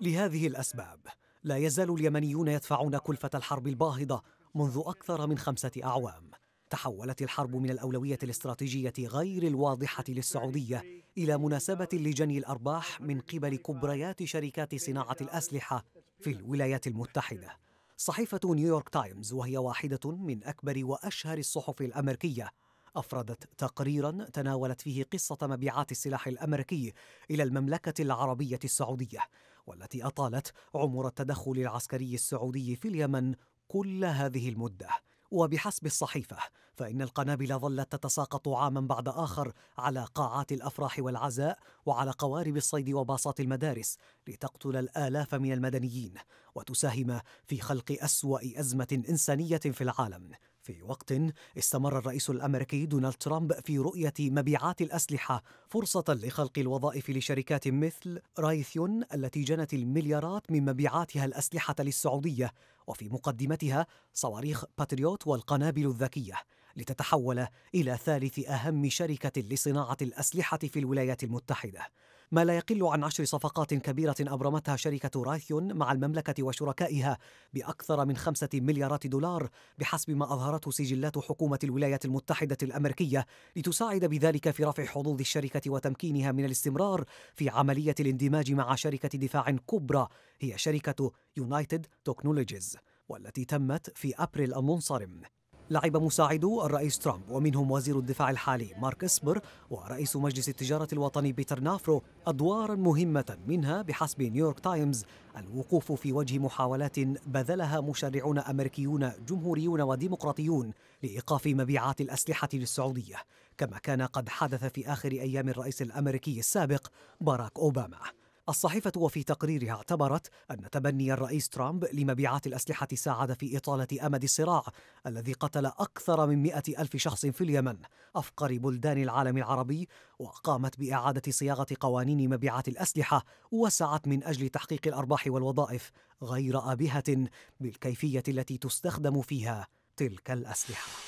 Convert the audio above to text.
لهذه الأسباب لا يزال اليمنيون يدفعون كلفة الحرب الباهظة منذ أكثر من خمسة أعوام تحولت الحرب من الأولوية الاستراتيجية غير الواضحة للسعودية إلى مناسبة لجني الأرباح من قبل كبريات شركات صناعة الأسلحة في الولايات المتحدة صحيفة نيويورك تايمز وهي واحدة من أكبر وأشهر الصحف الأمريكية أفردت تقريرا تناولت فيه قصة مبيعات السلاح الأمريكي إلى المملكة العربية السعودية والتي أطالت عمر التدخل العسكري السعودي في اليمن كل هذه المدة وبحسب الصحيفة فإن القنابل ظلت تتساقط عاما بعد آخر على قاعات الأفراح والعزاء وعلى قوارب الصيد وباصات المدارس لتقتل الآلاف من المدنيين وتساهم في خلق أسوأ أزمة إنسانية في العالم في وقت استمر الرئيس الامريكي دونالد ترامب في رؤيه مبيعات الاسلحه فرصه لخلق الوظائف لشركات مثل رايثيون التي جنت المليارات من مبيعاتها الاسلحه للسعوديه وفي مقدمتها صواريخ باتريوت والقنابل الذكيه لتتحول الى ثالث اهم شركه لصناعه الاسلحه في الولايات المتحده ما لا يقل عن عشر صفقات كبيرة أبرمتها شركة رايثيون مع المملكة وشركائها بأكثر من خمسة مليارات دولار بحسب ما أظهرته سجلات حكومة الولايات المتحدة الأمريكية لتساعد بذلك في رفع حظوظ الشركة وتمكينها من الاستمرار في عملية الاندماج مع شركة دفاع كبرى هي شركة يونايتد تكنولوجيز والتي تمت في أبريل المنصرم لعب مساعدو الرئيس ترامب ومنهم وزير الدفاع الحالي مارك اسبر ورئيس مجلس التجارة الوطني بيتر نافرو أدوارا مهمة منها بحسب نيويورك تايمز الوقوف في وجه محاولات بذلها مشرعون أمريكيون جمهوريون وديمقراطيون لإيقاف مبيعات الأسلحة للسعودية كما كان قد حدث في آخر أيام الرئيس الأمريكي السابق باراك أوباما الصحيفة وفي تقريرها اعتبرت أن تبني الرئيس ترامب لمبيعات الأسلحة ساعد في إطالة أمد الصراع الذي قتل أكثر من مئة ألف شخص في اليمن أفقر بلدان العالم العربي وقامت بإعادة صياغة قوانين مبيعات الأسلحة وسعت من أجل تحقيق الأرباح والوظائف غير آبهة بالكيفية التي تستخدم فيها تلك الأسلحة